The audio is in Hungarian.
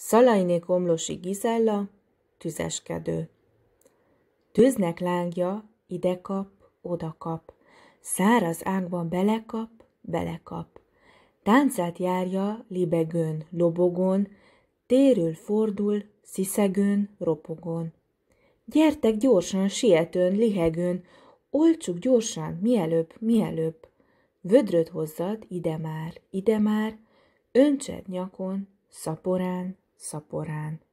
Szalainé Komlosi Gizella, tüzeskedő. Tűznek lángja, ide kap, oda kap. Száraz ágban belekap, belekap. Táncát járja libegőn, lobogon, térül fordul, sziszegőn, ropogon. Gyertek gyorsan, sietőn, lihegőn, olcsuk gyorsan, mielőbb, mielőbb. Vödröt hozzad ide már, ide már, öntsed nyakon, szaporán, szaporán.